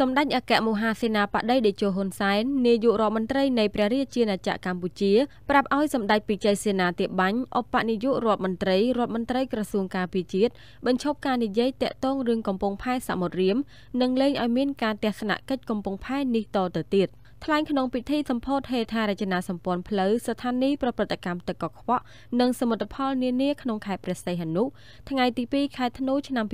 សម្ដេចអគ្គមហាសេនាបតីតេជោហ៊ុនសែននាយករដ្ឋមន្ត្រីនៃព្រះរាជាណាចក្រកម្ពុជាប្រាប់ឲ្យសម្ដេចពិជ័យសេនាទៀបាញ់អបនាយករដ្ឋមន្ត្រីរដ្ឋមន្ត្រីក្រសួងការពារជាតិបញ្ឈប់ការនិយាយតាក់ទងរឿងកំពង់ផែសមុទ្ររៀមនិងលែងឲ្យមានការទស្សនកិច្ចកំពង់ផែនេះតទៅទៀត។ថ្លែងក្នុងពិធីសម្ពោធហេដ្ឋារចនាសម្ព័ន្ធផ្លូវស្ថានីយ៍ប្រព្រឹត្តកម្មទឹកកខ្វក់និងសមិទ្ធផលនានាក្នុងខេត្តព្រះសីហនុថ្ងៃទី2ខែធ្នូឆ្នាំ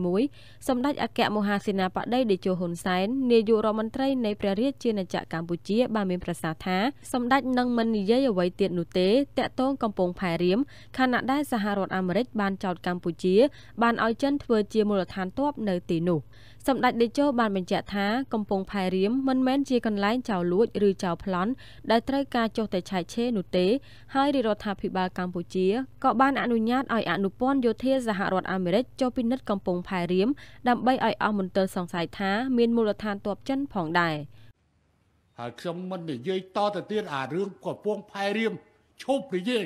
2021សម្ដេចអគ្គមហាសេនាបតីតេជោហ៊ុនសែននាយករដ្ឋមន្ត្រីនៃព្រះរាជាណាចក្រកម្ពុជា បានមានប្រសាសន៍ថាសម្ដេចនឹងមិននិយាយអ្វីទៀតនោះទេតាក់ទងកំពង់ផែរៀមខណៈដែលសហរដ្ឋអាមេរិកបានចោទកម្ពុជាបានឲ្យចិនធ្វើជាមូលដ្ឋានទ័ពនៅទីនោះសម្ដេចតេជោបានបញ្ជាក់ថា កំពង់ផែរៀមមិនមែនជាកន្លែងចៅលួចឬចៅប្លន់ដែលត្រូវការចុះតែឆែកឆេរនោះទេ ហើយរាជរដ្ឋាភិបាលកម្ពុជាក៏បានអនុញ្ញាតឲ្យអនុព័ន្ធយោធាសហរដ្ឋអាមេរិកចុះពិនិត្យកំពង់ផែរៀមដើម្បីឲ្យអស់មន្ទិលសង្ស័យថា មានមូលដ្ឋានទ័ពចិនផងដែរហើយខ្ញុំមិននិយាយតទៅទៀតអារឿងកំពង់ផែរៀមឈប់និយាយ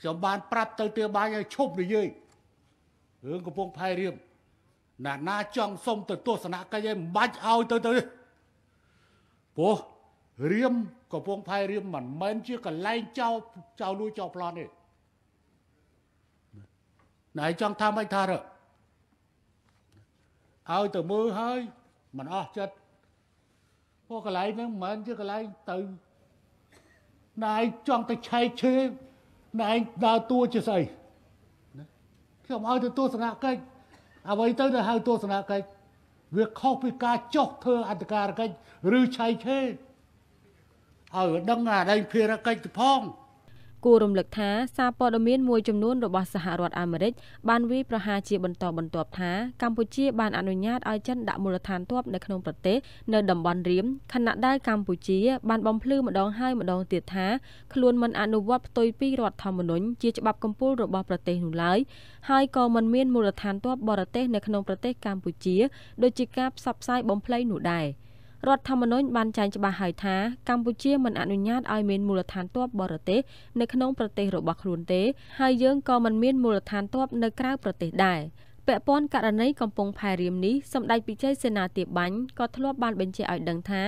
ខ្ញុំបានប្រាប់ទៅទាបាយឲ្យឈប់និយាយរឿងកំពង់ផែរៀមណាណាចង់សុំទៅទស្សនកិច្ចឯងមិនបាច់ឲ្យទៅទៅព្រោះរៀមកំពង់ផែរៀមមិនមែនជាកន្លែងចោលចោលលួចចោលប្លន់ទេណៃចង់ថាមិនថារើឲ្យទៅមើលហើយមិនអស់ចិត្តព្រោះកន្លែងហ្នឹងមិនមែនជាកន្លែងទៅណៃចង់ទៅឆែកឈើណៃដើរតួជាស្អីខ្ញុំឲ្យទៅទស្សនកិច្ចអ្វីទៅទៅហៅទស្សនកិច្ចវាខុសពីការចុះធ្វើអន្តការកិច្ចឬឆៃឆេឲ្យដឹងអាដែង ភារកិច្ចទៅផងគួររំលឹកថាសារព័ត៌មានមួយចំនួនរបស់សហរដ្ឋអាមេរិកបានវាយប្រហារជាបន្តបន្ទាប់ថាកម្ពុជាបានអនុញ្ញាតឲ្យចិនដាក់មូលដ្ឋានទ័ពនៅក្នុងប្រទេសនៅតំបន់រៀមខណៈដែលកម្ពុជាបានបំភ្លឺម្ដងហើយម្ដងទៀតថាខ្លួនមិនអនុវត្តផ្ទុយពីរដ្ឋធម្មនុញ្ញជាច្បាប់កំពូលរបស់ប្រទេសនោះឡើយហើយក៏មិនមានមូលដ្ឋានទ័ពបរទេសនៅក្នុងប្រទេសកម្ពុជាដូចជាការផ្សព្វផ្សាយបំភ្លៃនោះដែរ។រដ្ឋធម្មនុញ្ញបានចែងច្បាស់ហើយថាកម្ពុជាមិនអនុញ្ញាតឲ្យមានមូលដ្ឋានទ័ពបរទេសនៅក្នុងប្រទេសរបស់ខ្លួនទេហើយយើងក៏មិនមានមូលដ្ឋានទ័ពនៅក្រៅប្រទេសដែរពាក់ព័ន្ធករណីកំពង់ផែរៀមនេះសម្ដេចពិជ័យសេនាធិបាញ់ក៏ធ្លាប់បានបញ្ជាក់ឲ្យដឹងថា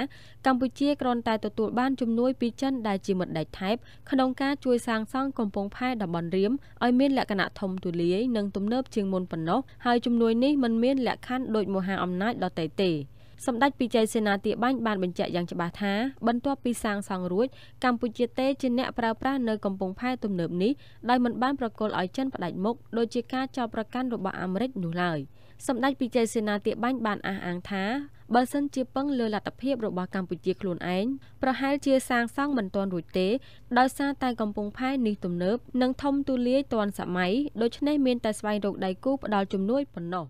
កម្ពុជាគ្រាន់តែទទួលបានជំនួយពីចិនដែលជាមិត្តដៃថៃបក្នុងការជួយសាងសង់កំពង់ផែតំបន់រៀមឲ្យមានលក្ខណៈធំទូលាយនិងទំនើបជាងមុនប៉ុណ្ណោះហើយជំនួយនេះមិនមានលក្ខខណ្ឌដោយមហាអំណាចដទៃទេ។សម្ដេចពិជ័យសេនាទាបាញ់បានបញ្ជាក់យ៉ាងច្បាស់ថា បន្ទាប់ពីសាងសង់រួចកម្ពុជាទេជាអ្នកប្រើប្រាស់នៅកំពង់ផែទំនើបនេះដោយមិនបានប្រគល់ឲ្យចិនផ្ដាច់មុខដោយជាការចោទប្រកាន់របស់អាមេរិកនោះឡើយសម្ដេចពិជ័យសេនាទាបាញ់បានអះអាងថាបើសិនជាពឹងលើលទ្ធភាពរបស់កម្ពុជាខ្លួនឯងប្រហែលជាសាងសង់មិនទាន់រួចទេដោយសារតែកំពង់ផែនេះទំនើបនិងធំទូលាយទាន់សម័យដូច្នេះមានតែស្វែងរកដៃគូផ្ដល់ជំនួយប៉ុណ្ណោះ